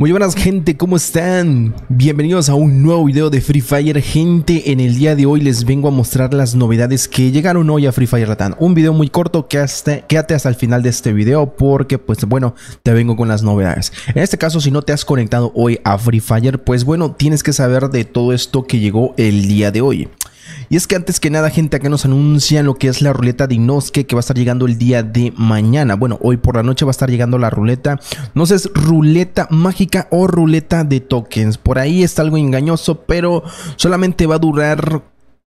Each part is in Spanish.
Muy buenas gente, ¿cómo están? Bienvenidos a un nuevo video de Free Fire Gente, en el día de hoy les vengo a mostrar las novedades que llegaron hoy a Free Fire Latam Un video muy corto, que hasta, quédate hasta el final de este video porque pues bueno, te vengo con las novedades En este caso si no te has conectado hoy a Free Fire, pues bueno, tienes que saber de todo esto que llegó el día de hoy y es que antes que nada, gente, acá nos anuncian lo que es la ruleta de Inosuke que va a estar llegando el día de mañana. Bueno, hoy por la noche va a estar llegando la ruleta. No sé, es ruleta mágica o ruleta de tokens. Por ahí está algo engañoso, pero solamente va a durar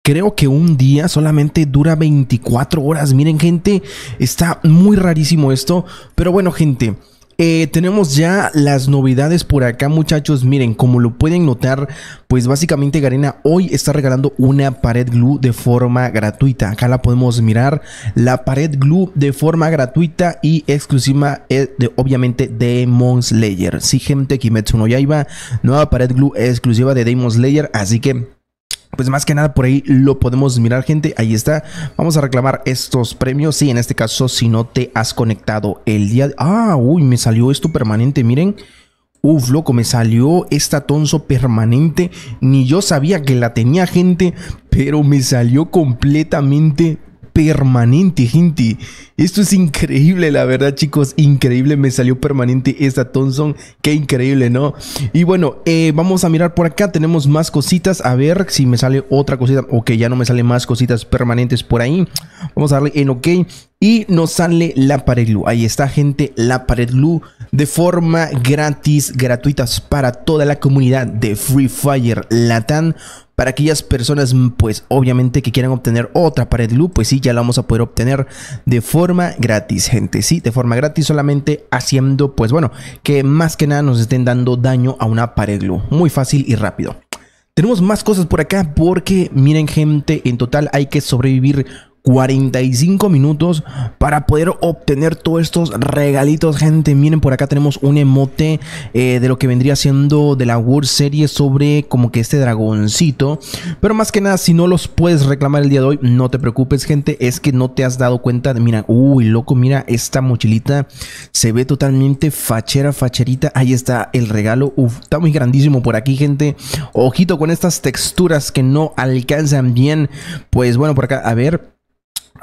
creo que un día solamente dura 24 horas. Miren, gente, está muy rarísimo esto. Pero bueno, gente. Eh, tenemos ya las novedades por acá, muchachos. Miren, como lo pueden notar, pues básicamente Garena hoy está regalando una pared glue de forma gratuita. Acá la podemos mirar, la pared glue de forma gratuita y exclusiva eh, de, obviamente, Demon Slayer. Sí, gente, Kimetsu no Yaiba, nueva pared glue exclusiva de Demon Slayer, así que pues más que nada por ahí lo podemos mirar, gente. Ahí está. Vamos a reclamar estos premios. Sí, en este caso, si no te has conectado el día... Ah, uy, me salió esto permanente, miren. Uf, loco, me salió esta tonso permanente. Ni yo sabía que la tenía gente, pero me salió completamente permanente, gente. Esto es increíble, la verdad, chicos. Increíble, me salió permanente esta Thompson. Qué increíble, ¿no? Y bueno, eh, vamos a mirar por acá. Tenemos más cositas. A ver si me sale otra cosita. que ya no me salen más cositas permanentes por ahí. Vamos a darle en OK. Y nos sale la pared Ahí está, gente, la pared glue de forma gratis, gratuitas para toda la comunidad de Free Fire Latam para aquellas personas, mm, pues obviamente que quieran obtener otra pared loop, pues sí, ya la vamos a poder obtener de forma gratis, gente. Sí, de forma gratis solamente haciendo, pues bueno, que más que nada nos estén dando daño a una pared loop. Muy fácil y rápido. Tenemos más cosas por acá porque miren gente, en total hay que sobrevivir 45 minutos para poder obtener todos estos regalitos, gente. Miren, por acá tenemos un emote eh, de lo que vendría siendo de la World Series sobre como que este dragoncito. Pero más que nada, si no los puedes reclamar el día de hoy, no te preocupes, gente. Es que no te has dado cuenta de, mira, uy, loco, mira, esta mochilita se ve totalmente fachera, facherita. Ahí está el regalo. Uf, está muy grandísimo por aquí, gente. Ojito con estas texturas que no alcanzan bien. Pues bueno, por acá, a ver.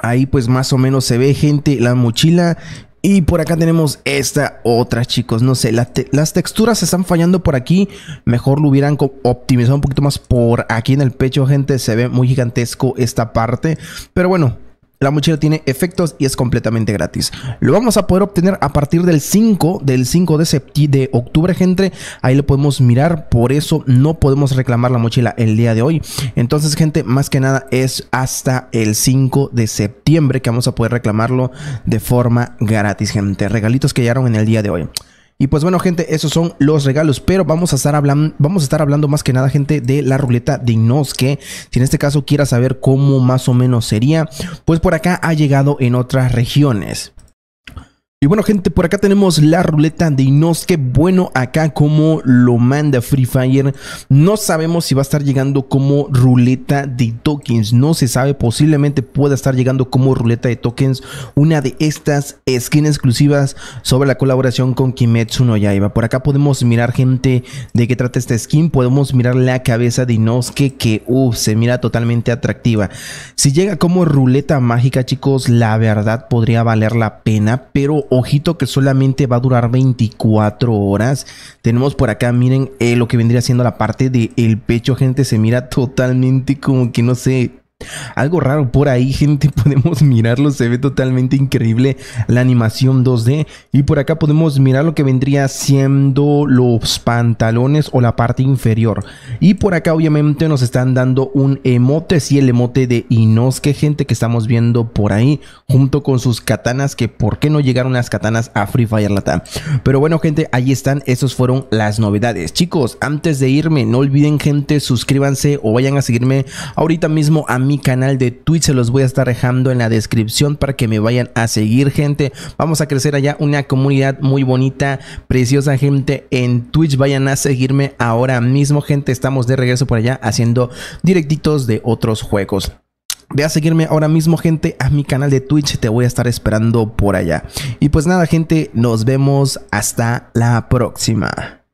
Ahí pues más o menos se ve gente, la mochila. Y por acá tenemos esta otra, chicos. No sé, las texturas se están fallando por aquí. Mejor lo hubieran optimizado un poquito más por aquí en el pecho, gente. Se ve muy gigantesco esta parte. Pero bueno, la mochila tiene efectos y es completamente gratis. Lo vamos a poder obtener a partir del 5, del 5 de, de octubre, gente. Ahí lo podemos mirar, por eso no podemos reclamar la mochila el día de hoy. Entonces, gente, más que nada es hasta el 5 de septiembre que vamos a poder reclamarlo de forma gratis, gente. Regalitos que llegaron en el día de hoy. Y pues bueno, gente, esos son los regalos. Pero vamos a estar hablando, vamos a estar hablando más que nada, gente, de la ruleta de Innos. que si en este caso quieras saber cómo más o menos sería, pues por acá ha llegado en otras regiones. Y bueno gente, por acá tenemos la ruleta de Inosuke, bueno acá como lo manda Free Fire, no sabemos si va a estar llegando como ruleta de tokens, no se sabe, posiblemente pueda estar llegando como ruleta de tokens una de estas skins exclusivas sobre la colaboración con Kimetsu no Yaiba, por acá podemos mirar gente de qué trata esta skin, podemos mirar la cabeza de Inosuke que uff se mira totalmente atractiva, si llega como ruleta mágica chicos la verdad podría valer la pena, pero Ojito que solamente va a durar 24 horas. Tenemos por acá, miren, eh, lo que vendría siendo la parte del el pecho, gente. Se mira totalmente como que no sé, algo raro por ahí, gente, podemos mirarlo, se ve totalmente increíble la animación 2D. Y por acá podemos mirar lo que vendría siendo los pantalones o la parte inferior. Y por acá obviamente nos están dando un emote, sí, el emote de Inosuke, gente, que estamos viendo por ahí, junto con sus katanas, que por qué no llegaron las katanas a Free Fire Latam. Pero bueno, gente, ahí están, esas fueron las novedades. Chicos, antes de irme, no olviden, gente, suscríbanse o vayan a seguirme ahorita mismo a mi canal de Twitch, se los voy a estar dejando en la descripción para que me vayan a seguir, gente. Vamos a crecer allá una comunidad muy bonita, preciosa, gente, en Twitch. Vayan a seguirme ahora mismo, gente. Estamos de regreso por allá haciendo directitos de otros juegos. Ve a seguirme ahora mismo, gente, a mi canal de Twitch. Te voy a estar esperando por allá. Y pues nada, gente, nos vemos hasta la próxima.